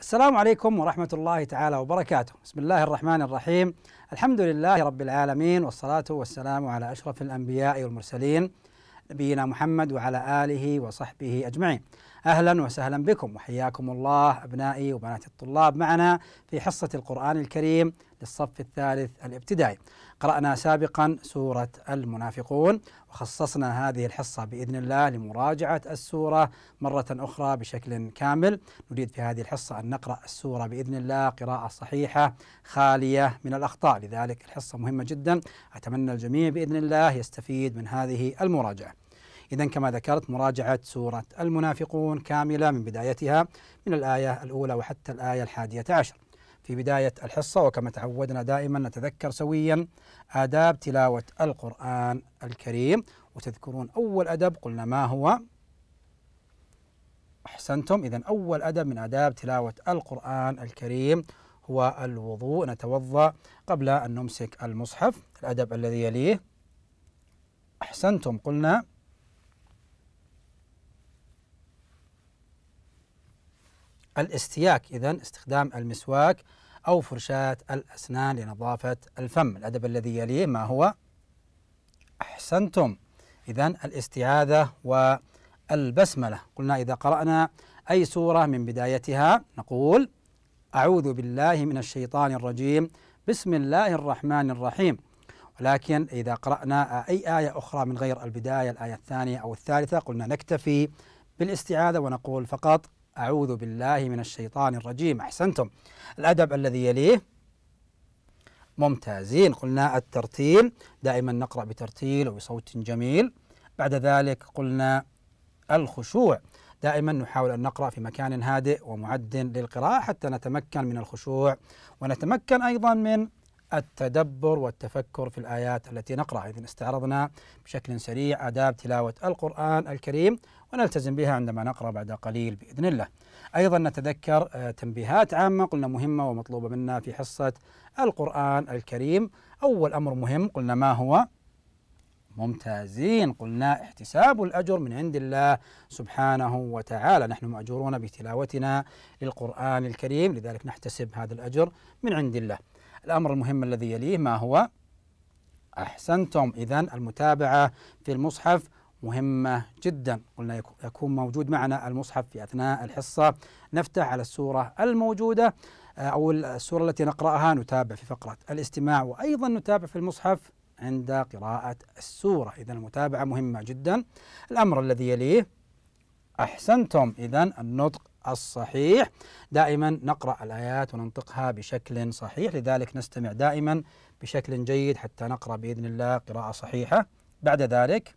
السلام عليكم ورحمة الله تعالى وبركاته، بسم الله الرحمن الرحيم، الحمد لله رب العالمين والصلاة والسلام على أشرف الأنبياء والمرسلين نبينا محمد وعلى آله وصحبه أجمعين. أهلا وسهلا بكم وحياكم الله أبنائي وبناتي الطلاب معنا في حصة القرآن الكريم للصف الثالث الابتدائي قرأنا سابقا سورة المنافقون وخصصنا هذه الحصة بإذن الله لمراجعة السورة مرة أخرى بشكل كامل نريد في هذه الحصة أن نقرأ السورة بإذن الله قراءة صحيحة خالية من الأخطاء لذلك الحصة مهمة جدا أتمنى الجميع بإذن الله يستفيد من هذه المراجعة إذا كما ذكرت مراجعة سورة المنافقون كاملة من بدايتها من الآية الأولى وحتى الآية الحادية عشر في بداية الحصة وكما تعودنا دائما نتذكر سويا آداب تلاوة القرآن الكريم وتذكرون أول أدب قلنا ما هو أحسنتم إذا أول أدب من آداب تلاوة القرآن الكريم هو الوضوء نتوضأ قبل أن نمسك المصحف الأدب الذي يليه أحسنتم قلنا الاستياك إذا استخدام المسواك أو فرشاة الأسنان لنظافة الفم الأدب الذي يليه ما هو أحسنتم إذا الاستعاذة والبسملة قلنا إذا قرأنا أي سورة من بدايتها نقول أعوذ بالله من الشيطان الرجيم بسم الله الرحمن الرحيم ولكن إذا قرأنا أي آية أخرى من غير البداية الآية الثانية أو الثالثة قلنا نكتفي بالاستعاذة ونقول فقط أعوذ بالله من الشيطان الرجيم أحسنتم الأدب الذي يليه ممتازين قلنا الترتيل دائما نقرأ بترتيل وبصوت جميل بعد ذلك قلنا الخشوع دائما نحاول أن نقرأ في مكان هادئ ومعد للقراءة حتى نتمكن من الخشوع ونتمكن أيضا من التدبر والتفكر في الآيات التي نقرأ إذن استعرضنا بشكل سريع آداب تلاوة القرآن الكريم ونلتزم بها عندما نقرأ بعد قليل بإذن الله أيضا نتذكر آه، تنبيهات عامة قلنا مهمة ومطلوبة منا في حصة القرآن الكريم أول أمر مهم قلنا ما هو ممتازين قلنا احتساب الأجر من عند الله سبحانه وتعالى نحن مأجورون بتلاوتنا للقرآن الكريم لذلك نحتسب هذا الأجر من عند الله الأمر المهم الذي يليه ما هو؟ أحسنتم إذا المتابعة في المصحف مهمة جدا قلنا يكون موجود معنا المصحف في أثناء الحصة نفتح على السورة الموجودة آه، أو السورة التي نقرأها نتابع في فقرة الاستماع وأيضا نتابع في المصحف عند قراءة السورة إذا المتابعة مهمة جدا الأمر الذي يليه أحسنتم إذا النطق الصحيح دائما نقرأ الآيات وننطقها بشكل صحيح لذلك نستمع دائما بشكل جيد حتى نقرأ بإذن الله قراءة صحيحة بعد ذلك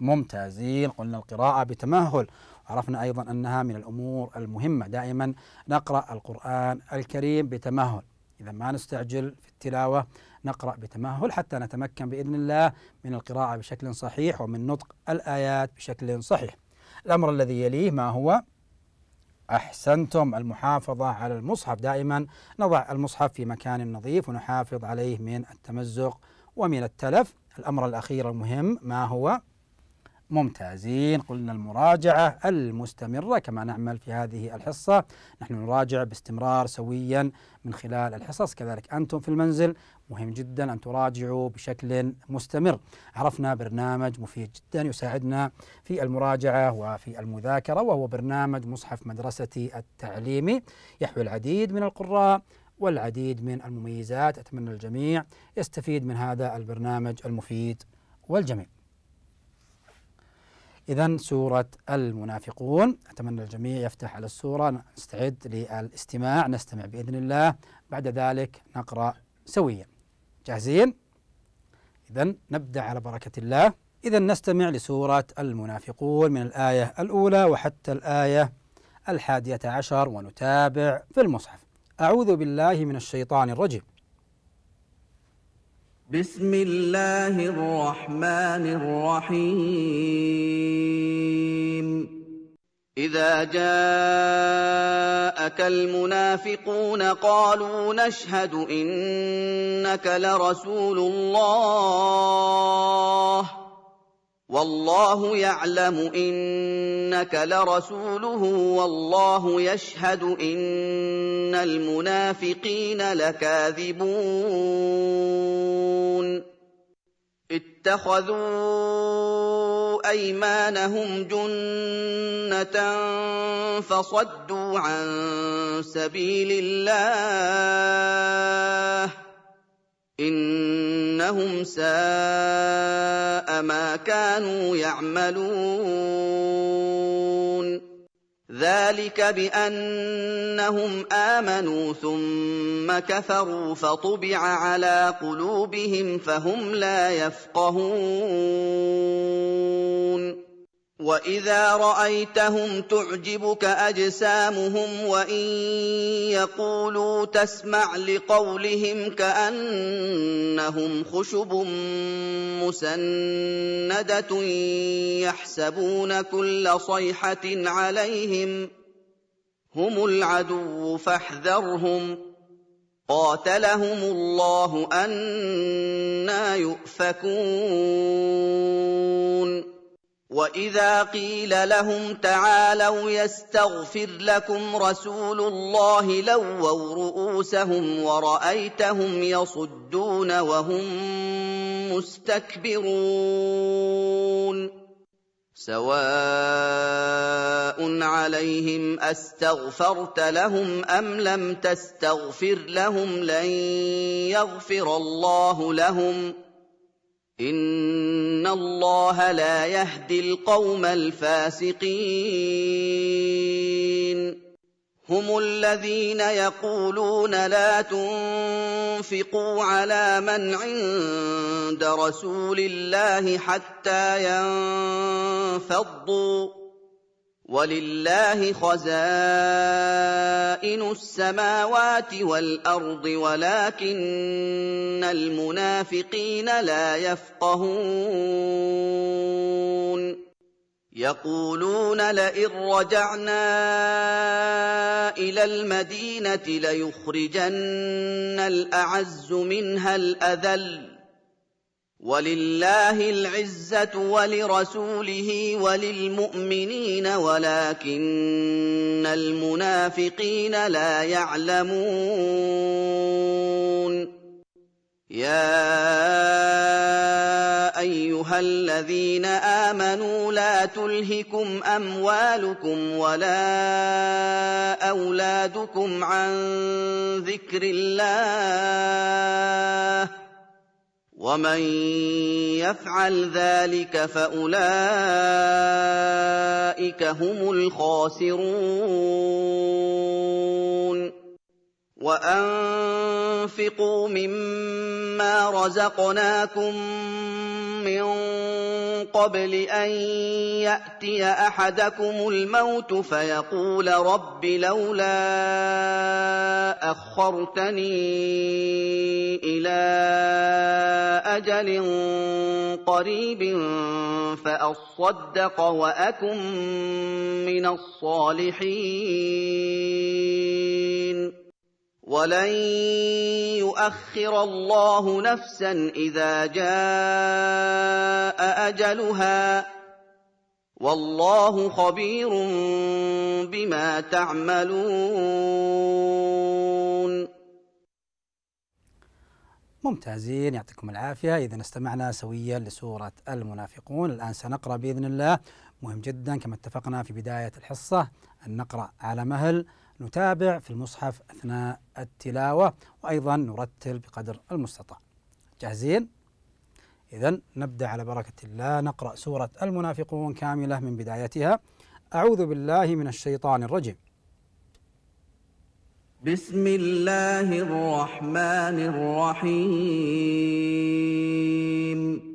ممتازين قلنا القراءة بتمهل عرفنا أيضا أنها من الأمور المهمة دائما نقرأ القرآن الكريم بتمهل إذا ما نستعجل في التلاوة نقرأ بتمهل حتى نتمكن بإذن الله من القراءة بشكل صحيح ومن نطق الآيات بشكل صحيح الأمر الذي يليه ما هو أحسنتم المحافظة على المصحف دائما نضع المصحف في مكان نظيف ونحافظ عليه من التمزق ومن التلف الأمر الأخير المهم ما هو ممتازين قلنا المراجعة المستمرة كما نعمل في هذه الحصة نحن نراجع باستمرار سويا من خلال الحصص كذلك أنتم في المنزل مهم جدا أن تراجعوا بشكل مستمر عرفنا برنامج مفيد جدا يساعدنا في المراجعة وفي المذاكرة وهو برنامج مصحف مدرستي التعليمي يحوي العديد من القراء والعديد من المميزات أتمنى الجميع يستفيد من هذا البرنامج المفيد والجميل إذا سورة المنافقون أتمنى الجميع يفتح على السورة نستعد للاستماع نستمع بإذن الله بعد ذلك نقرأ سويا جاهزين؟ إذا نبدأ على بركة الله إذا نستمع لسورة المنافقون من الآية الأولى وحتى الآية الحادية عشر ونتابع في المصحف أعوذ بالله من الشيطان الرجيم بسم الله الرحمن الرحيم إذا جاءك المنافقون قالوا نشهد إنك لرسول الله والله يعلم إنك لرسوله والله يشهد إن المنافقين لكاذبون اتخذوا ايمانهم جنه فصدوا عن سبيل الله انهم ساء ما كانوا يعملون ذلك بانهم امنوا ثم كفروا فطبع على قلوبهم فهم لا يفقهون واذا رايتهم تعجبك اجسامهم وان يقولوا تسمع لقولهم كانهم خشب مسنده يحسبون كل صيحه عليهم هم العدو فاحذرهم قاتلهم الله انا يؤفكون واذا قيل لهم تعالوا يستغفر لكم رسول الله لووا رؤوسهم ورايتهم يصدون وهم مستكبرون سواء عليهم استغفرت لهم ام لم تستغفر لهم لن يغفر الله لهم ان الله لا يهدي القوم الفاسقين هم الذين يقولون لا تنفقوا على من عند رسول الله حتى ينفضوا ولله خزائن السماوات والارض ولكن المنافقين لا يفقهون يقولون لئن رجعنا الى المدينه ليخرجن الاعز منها الاذل ولله العزه ولرسوله وللمؤمنين ولكن المنافقين لا يعلمون يا ايها الذين امنوا لا تلهكم اموالكم ولا اولادكم عن ذكر الله ومن يفعل ذلك فاولئك هم الخاسرون وانفقوا مما رزقناكم من قبل ان ياتي احدكم الموت فيقول رب لولا اخرتني الى اجل قريب فاصدق واكن من الصالحين ولن يؤخر الله نفسا اذا جاء اجلها والله خبير بما تعملون ممتازين يعطيكم العافية إذا استمعنا سويا لسورة المنافقون الآن سنقرأ بإذن الله مهم جدا كما اتفقنا في بداية الحصة أن نقرأ على مهل نتابع في المصحف أثناء التلاوة وأيضا نرتل بقدر المستطاع جاهزين؟ إذا نبدأ على بركة الله نقرأ سورة المنافقون كاملة من بدايتها أعوذ بالله من الشيطان الرجيم بسم الله الرحمن الرحيم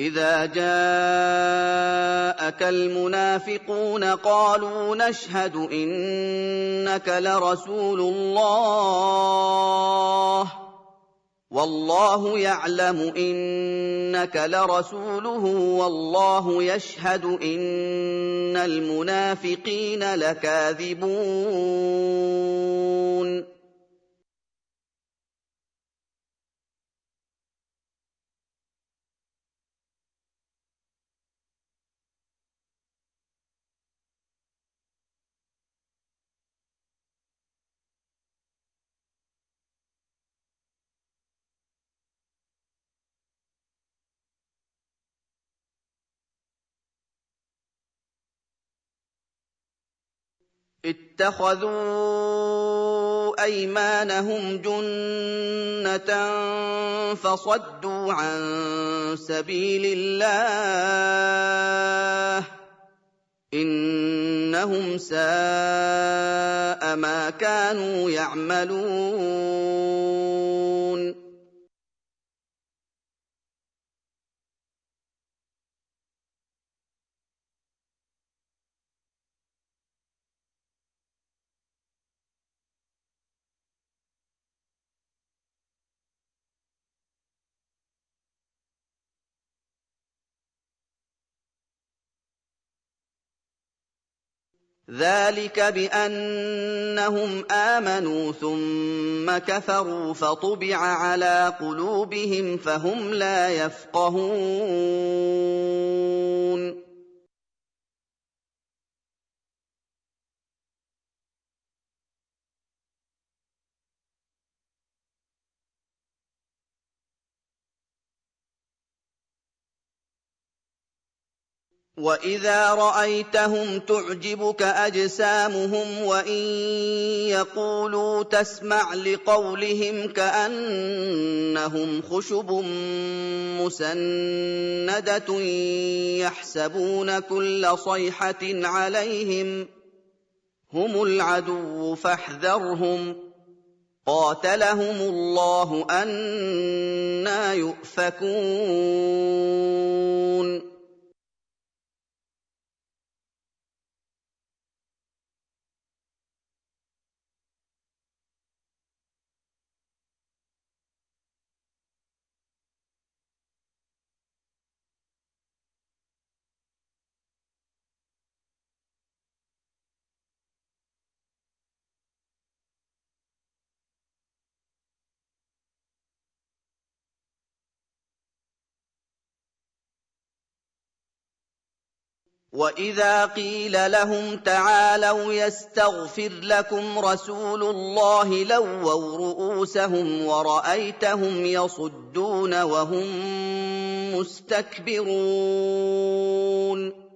إذا جاءك المنافقون قالوا نشهد إنك لرسول الله والله يعلم إنك لرسوله والله يشهد إن المنافقين لكاذبون اتخذوا ايمانهم جنه فصدوا عن سبيل الله انهم ساء ما كانوا يعملون ذلك بانهم امنوا ثم كفروا فطبع على قلوبهم فهم لا يفقهون واذا رايتهم تعجبك اجسامهم وان يقولوا تسمع لقولهم كانهم خشب مسنده يحسبون كل صيحه عليهم هم العدو فاحذرهم قاتلهم الله انا يؤفكون واذا قيل لهم تعالوا يستغفر لكم رسول الله لووا رؤوسهم ورايتهم يصدون وهم مستكبرون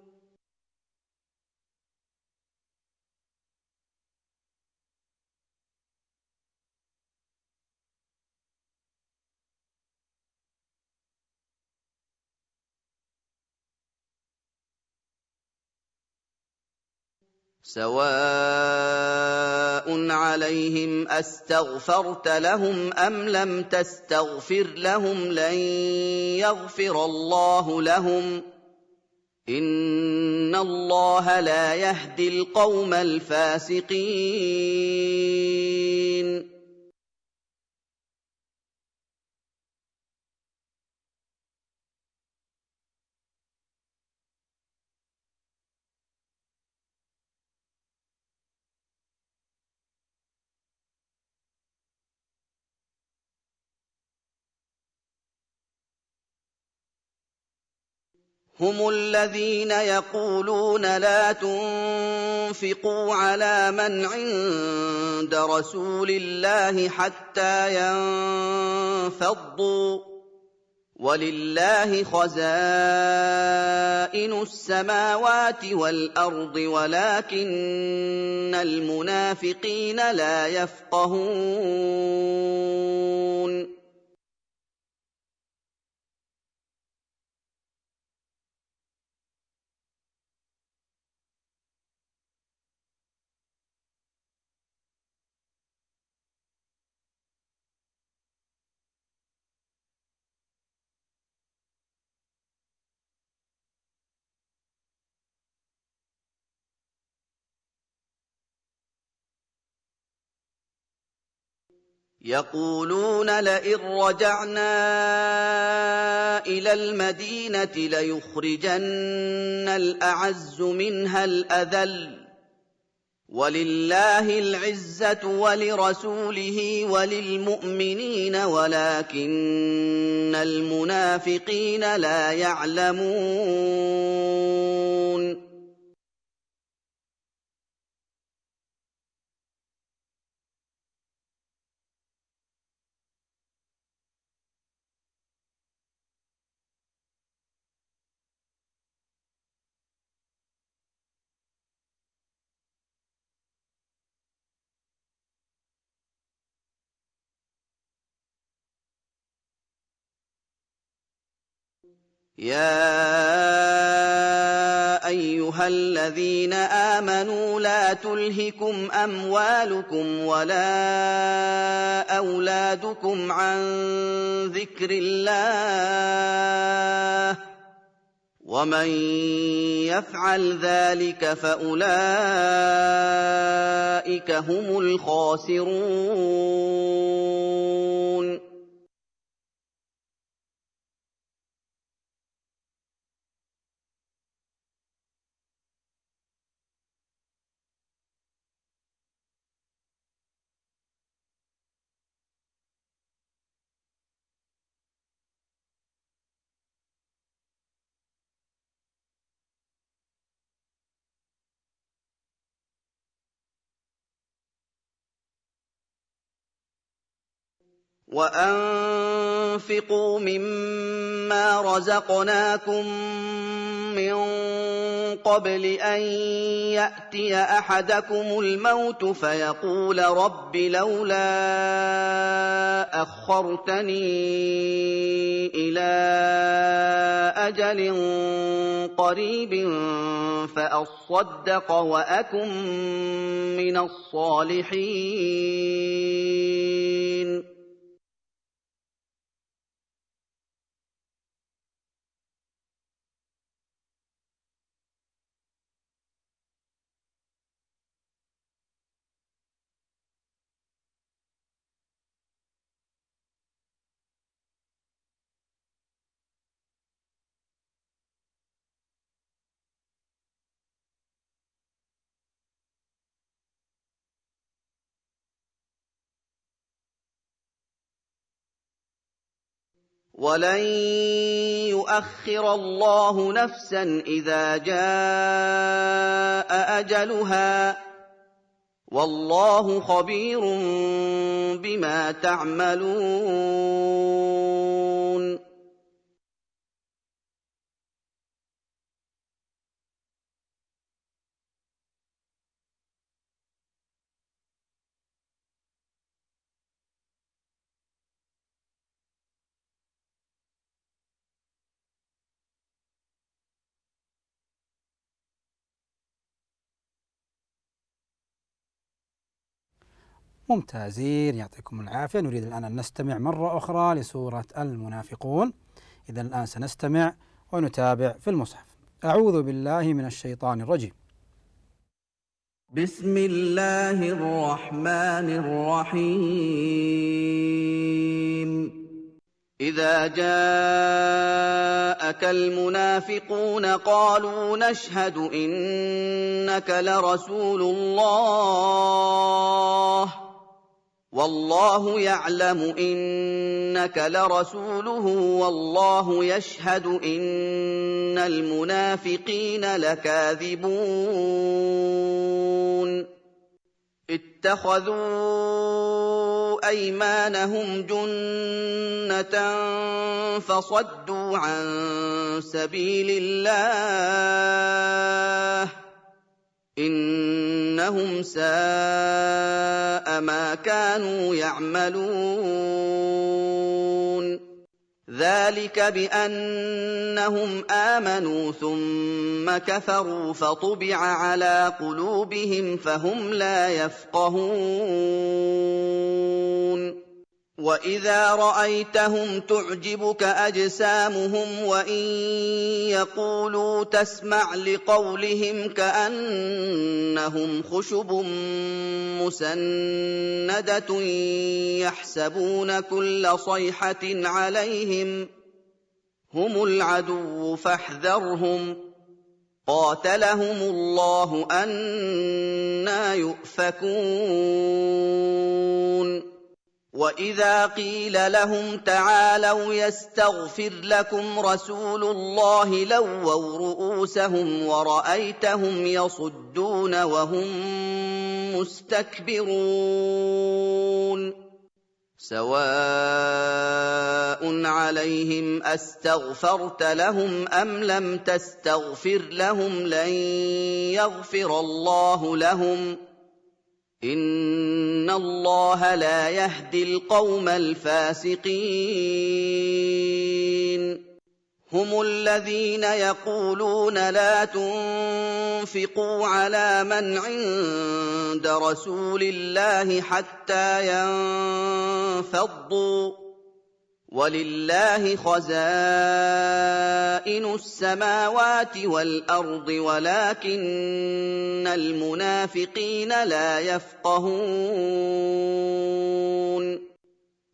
سواء عليهم استغفرت لهم ام لم تستغفر لهم لن يغفر الله لهم ان الله لا يهدي القوم الفاسقين هم الذين يقولون لا تنفقوا على من عند رسول الله حتى ينفضوا ولله خزائن السماوات والارض ولكن المنافقين لا يفقهون يقولون لئن رجعنا الى المدينه ليخرجن الاعز منها الاذل ولله العزه ولرسوله وللمؤمنين ولكن المنافقين لا يعلمون يا ايها الذين امنوا لا تلهكم اموالكم ولا اولادكم عن ذكر الله ومن يفعل ذلك فاولئك هم الخاسرون وانفقوا مما رزقناكم من قبل ان ياتي احدكم الموت فيقول رب لولا اخرتني الى اجل قريب فاصدق واكن من الصالحين ولن يؤخر الله نفسا اذا جاء اجلها والله خبير بما تعملون ممتازين يعطيكم العافية نريد الآن أن نستمع مرة أخرى لسورة المنافقون إذا الآن سنستمع ونتابع في المصحف أعوذ بالله من الشيطان الرجيم بسم الله الرحمن الرحيم إذا جاءك المنافقون قالوا نشهد إنك لرسول الله والله يعلم انك لرسوله والله يشهد ان المنافقين لكاذبون اتخذوا ايمانهم جنه فصدوا عن سبيل الله انهم ساء ما كانوا يعملون ذلك بانهم امنوا ثم كفروا فطبع على قلوبهم فهم لا يفقهون واذا رايتهم تعجبك اجسامهم وان يقولوا تسمع لقولهم كانهم خشب مسنده يحسبون كل صيحه عليهم هم العدو فاحذرهم قاتلهم الله انا يؤفكون واذا قيل لهم تعالوا يستغفر لكم رسول الله لووا رؤوسهم ورايتهم يصدون وهم مستكبرون سواء عليهم استغفرت لهم ام لم تستغفر لهم لن يغفر الله لهم ان الله لا يهدي القوم الفاسقين هم الذين يقولون لا تنفقوا على من عند رسول الله حتى ينفضوا ولله خزائن السماوات والارض ولكن المنافقين لا يفقهون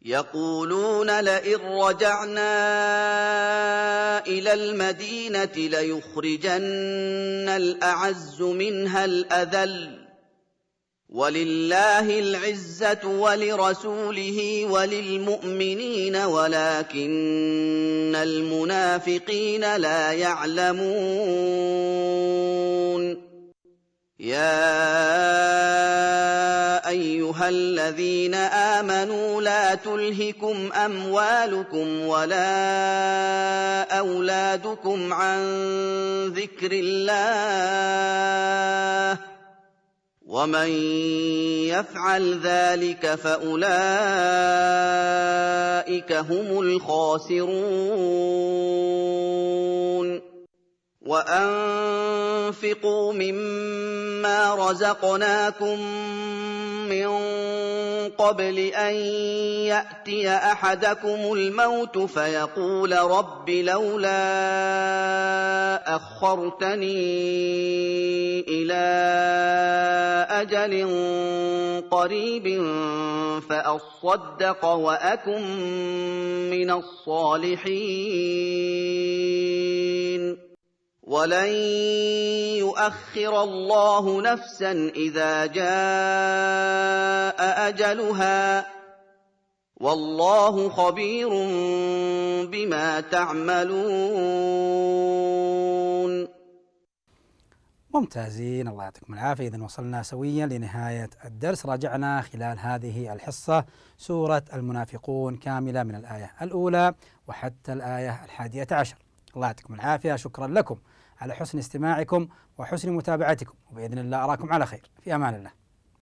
يقولون لئن رجعنا الى المدينه ليخرجن الاعز منها الاذل ولله العزه ولرسوله وللمؤمنين ولكن المنافقين لا يعلمون يا ايها الذين امنوا لا تلهكم اموالكم ولا اولادكم عن ذكر الله ومن يفعل ذلك فاولئك هم الخاسرون وانفقوا مما رزقناكم من قبل ان ياتي احدكم الموت فيقول رب لولا اخرتني الى اجل قريب فاصدق واكن من الصالحين ولن يؤخر الله نفسا اذا جاء اجلها والله خبير بما تعملون ممتازين الله يعطيكم العافية إذا وصلنا سويا لنهاية الدرس راجعنا خلال هذه الحصة سورة المنافقون كاملة من الآية الأولى وحتى الآية الحادية عشر الله يعطيكم العافية شكرا لكم على حسن استماعكم وحسن متابعتكم وبإذن الله أراكم على خير في أمان الله